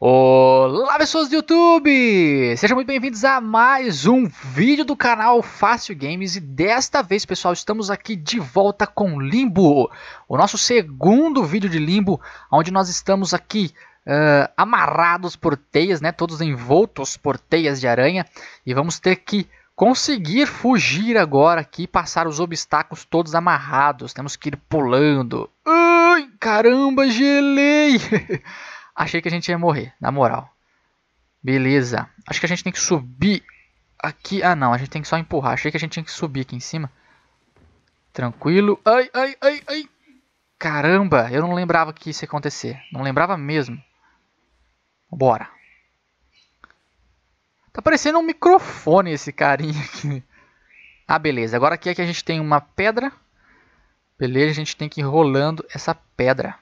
Olá pessoas do YouTube! Sejam muito bem-vindos a mais um vídeo do canal Fácil Games e desta vez, pessoal, estamos aqui de volta com Limbo, o nosso segundo vídeo de Limbo, onde nós estamos aqui uh, amarrados por teias, né, todos envoltos por teias de aranha e vamos ter que conseguir fugir agora aqui, passar os obstáculos todos amarrados, temos que ir pulando. Ai, caramba, gelei! Achei que a gente ia morrer, na moral. Beleza. Acho que a gente tem que subir aqui. Ah, não. A gente tem que só empurrar. Achei que a gente tinha que subir aqui em cima. Tranquilo. Ai, ai, ai, ai. Caramba, eu não lembrava que isso ia acontecer. Não lembrava mesmo. Bora. Tá parecendo um microfone esse carinha aqui. Ah, beleza. Agora aqui é que a gente tem uma pedra. Beleza, a gente tem que ir rolando essa pedra.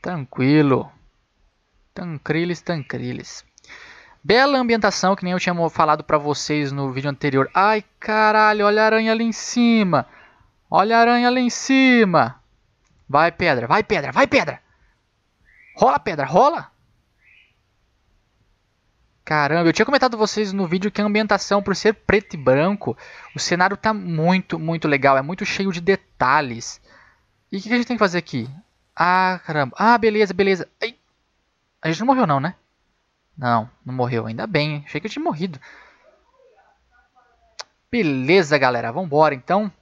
Tranquilo. Tranquiles, tranquiles. Bela ambientação, que nem eu tinha falado pra vocês no vídeo anterior. Ai, caralho, olha a aranha ali em cima. Olha a aranha ali em cima. Vai, pedra, vai, pedra, vai, pedra. Rola, pedra, rola. Caramba, eu tinha comentado vocês no vídeo que a ambientação, por ser preto e branco, o cenário tá muito, muito legal. É muito cheio de detalhes. E o que a gente tem que fazer aqui? Ah, caramba. Ah, beleza, beleza. Ai. A gente não morreu não, né? Não, não morreu. Ainda bem, Achei que eu tinha morrido. Beleza, galera. Vambora, então.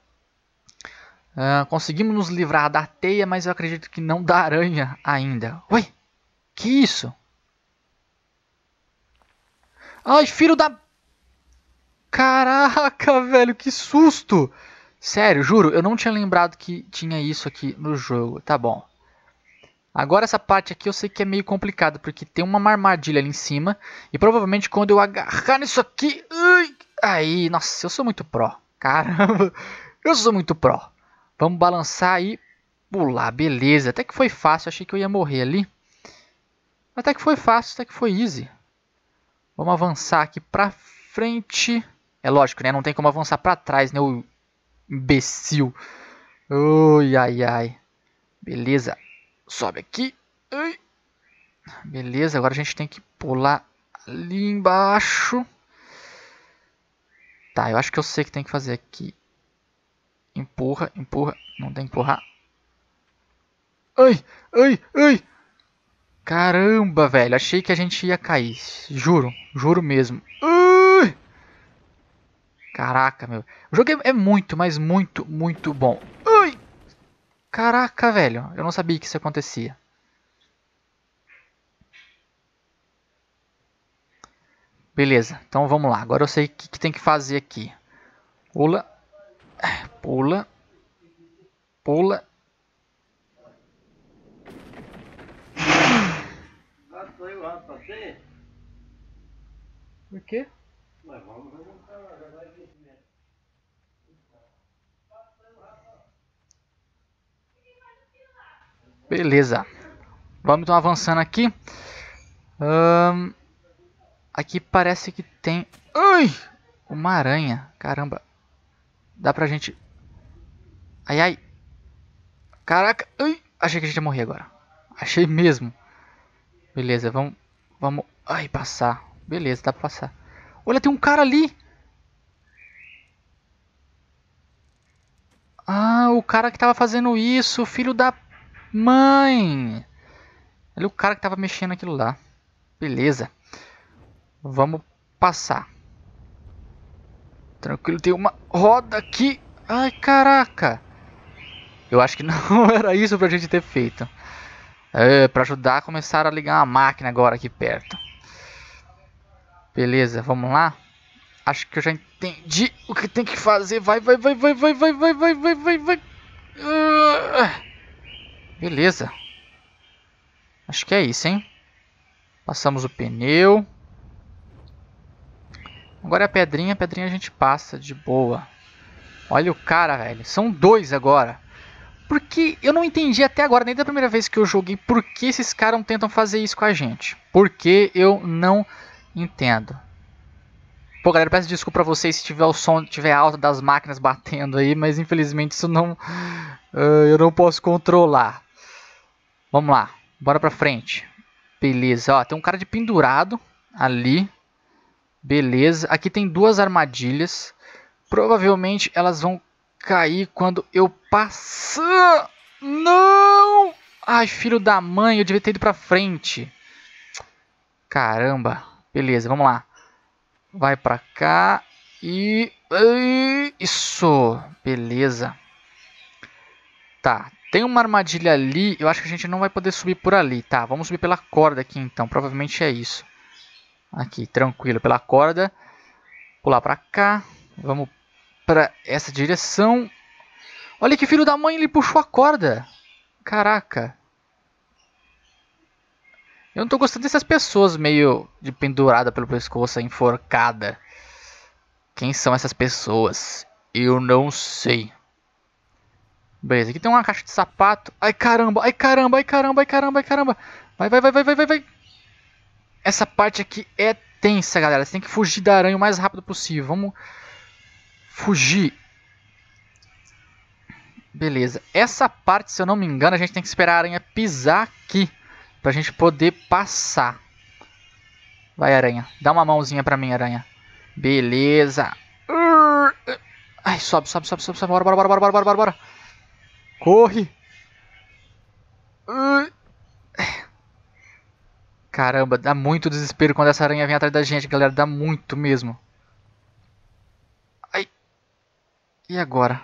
Uh, conseguimos nos livrar da teia, mas eu acredito que não da aranha ainda. Ui, Que isso? Ai, filho da... Caraca, velho, que susto! Sério, juro, eu não tinha lembrado que tinha isso aqui no jogo. Tá bom. Agora essa parte aqui eu sei que é meio complicado, porque tem uma armadilha ali em cima. E provavelmente quando eu agarrar nisso aqui... Ui, aí, nossa, eu sou muito pró. Caramba, eu sou muito pró. Vamos balançar e pular, beleza. Até que foi fácil, achei que eu ia morrer ali. Até que foi fácil, até que foi easy. Vamos avançar aqui pra frente. É lógico, né? Não tem como avançar pra trás, né? O imbecil. Ui, ai, ai. Beleza. Sobe aqui. Ai. Beleza, agora a gente tem que pular ali embaixo. Tá, eu acho que eu sei o que tem que fazer aqui. Empurra, empurra. Não tem que empurrar. Ai, ai, ai. Caramba, velho. Achei que a gente ia cair. Juro, juro mesmo. Ai. Caraca, meu. O jogo é, é muito, mas muito, muito bom. Caraca, velho, eu não sabia que isso acontecia. Beleza, então vamos lá. Agora eu sei o que, que tem que fazer aqui. Pula. Pula. Pula. Tá, tá o quê? Mas vamos Beleza. Vamos então avançando aqui. aqui parece que tem... Ai! Uma aranha. Caramba. Dá pra gente... Ai, ai. Caraca. Ai. Achei que a gente ia morrer agora. Achei mesmo. Beleza, vamos... Vamos... Ai, passar. Beleza, dá pra passar. Olha, tem um cara ali. Ah, o cara que tava fazendo isso. Filho da Mãe! Olha o cara que tava mexendo aquilo lá. Beleza. Vamos passar. Tranquilo, tem uma roda aqui. Ai, caraca. Eu acho que não era isso pra gente ter feito. É, pra ajudar, começaram a ligar uma máquina agora aqui perto. Beleza, vamos lá. Acho que eu já entendi o que tem que fazer. Vai, vai, vai, vai, vai, vai, vai, vai, vai, vai, vai. Uh... Beleza. Acho que é isso, hein? Passamos o pneu. Agora é a pedrinha. A pedrinha a gente passa de boa. Olha o cara, velho. São dois agora. Porque eu não entendi até agora, nem da primeira vez que eu joguei, por que esses caras não tentam fazer isso com a gente. Porque eu não entendo. Pô, galera, peço desculpa pra vocês se tiver o som tiver alto das máquinas batendo aí, mas infelizmente isso não. Uh, eu não posso controlar. Vamos lá, bora pra frente. Beleza, ó, tem um cara de pendurado ali. Beleza, aqui tem duas armadilhas. Provavelmente elas vão cair quando eu passar. Não! Ai, filho da mãe, eu devia ter ido pra frente. Caramba. Beleza, vamos lá. Vai pra cá e... Isso! Beleza. Tá, tem uma armadilha ali, eu acho que a gente não vai poder subir por ali. Tá, vamos subir pela corda aqui então, provavelmente é isso. Aqui, tranquilo, pela corda. Pular pra cá, vamos pra essa direção. Olha que filho da mãe, ele puxou a corda. Caraca. Eu não tô gostando dessas pessoas meio de pendurada pelo pescoço, enforcada. Quem são essas pessoas? Eu não sei. Beleza, aqui tem uma caixa de sapato. Ai caramba, ai caramba, ai caramba, ai caramba, ai caramba. Vai, vai, vai, vai, vai, vai, vai. Essa parte aqui é tensa, galera. Você tem que fugir da aranha o mais rápido possível. Vamos fugir. Beleza. Essa parte, se eu não me engano, a gente tem que esperar a aranha pisar aqui. Pra gente poder passar. Vai, aranha. Dá uma mãozinha pra mim, aranha. Beleza. Ai, sobe, sobe, sobe, sobe, sobe. Bora, bora, bora, bora, bora, bora, bora. Corre! Caramba, dá muito desespero quando essa aranha vem atrás da gente, galera. Dá muito mesmo. Ai. E agora?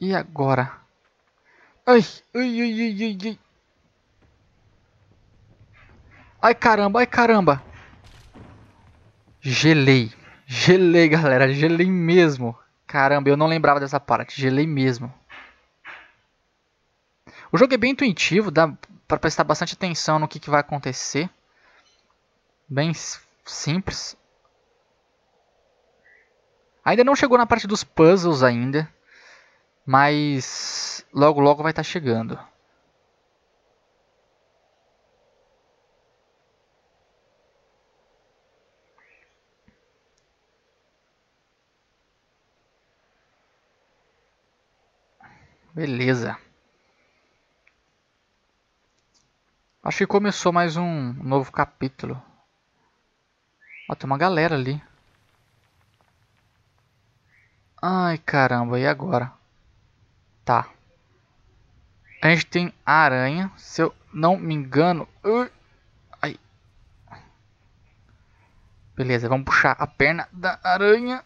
E agora? Ai, ai, ai, ai, ai, ai. Ai, caramba, ai, caramba. Gelei. Gelei, galera. Gelei mesmo. Caramba, eu não lembrava dessa parte. Gelei mesmo. O jogo é bem intuitivo, dá para prestar bastante atenção no que, que vai acontecer. Bem simples. Ainda não chegou na parte dos puzzles ainda, mas logo logo vai estar tá chegando. Beleza. Acho que começou mais um novo capítulo. Ó, tem uma galera ali. Ai, caramba, e agora? Tá. A gente tem aranha, se eu não me engano... Uh, ai. Beleza, vamos puxar a perna da aranha.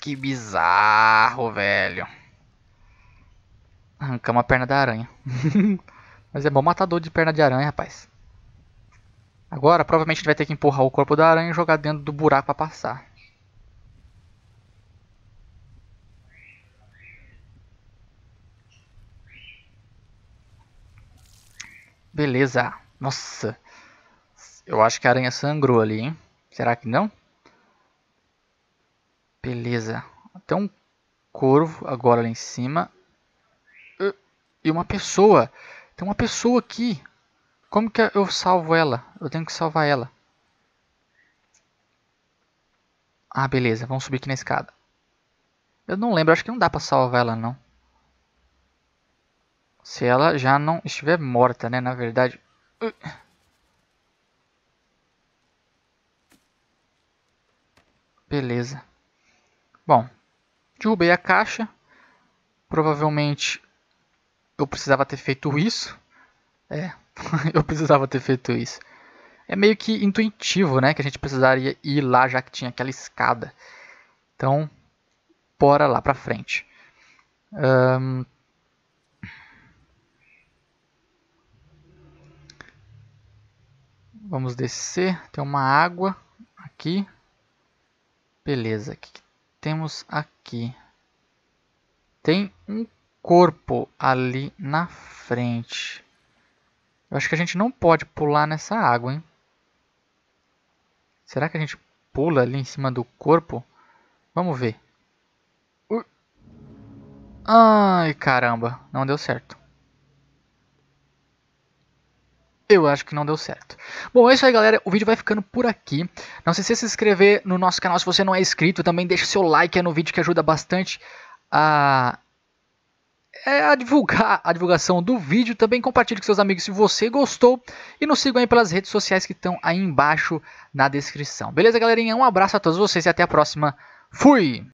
Que bizarro, velho. Arrancamos a perna da aranha. Mas é bom matador de perna de aranha, rapaz. Agora, provavelmente a gente vai ter que empurrar o corpo da aranha e jogar dentro do buraco para passar. Beleza. Nossa. Eu acho que a aranha sangrou ali, hein? Será que não? Beleza. Até um corvo agora lá em cima. E uma pessoa. Tem uma pessoa aqui. Como que eu salvo ela? Eu tenho que salvar ela. Ah, beleza. Vamos subir aqui na escada. Eu não lembro. Acho que não dá pra salvar ela, não. Se ela já não estiver morta, né? Na verdade... Uh. Beleza. Bom, derrubei a caixa. Provavelmente eu precisava ter feito isso. É, eu precisava ter feito isso. É meio que intuitivo, né? Que a gente precisaria ir lá já que tinha aquela escada. Então, bora lá pra frente. Um... Vamos descer. Tem uma água aqui. Beleza. O que, que temos aqui? Tem um corpo ali na frente. Eu acho que a gente não pode pular nessa água, hein? Será que a gente pula ali em cima do corpo? Vamos ver. Uh. Ai, caramba. Não deu certo. Eu acho que não deu certo. Bom, é isso aí, galera. O vídeo vai ficando por aqui. Não se esqueça de se inscrever no nosso canal se você não é inscrito. Também deixa seu like é no vídeo que ajuda bastante a é, a divulgar a divulgação do vídeo. Também compartilhe com seus amigos se você gostou. E nos sigam aí pelas redes sociais que estão aí embaixo na descrição. Beleza, galerinha? Um abraço a todos vocês e até a próxima. Fui!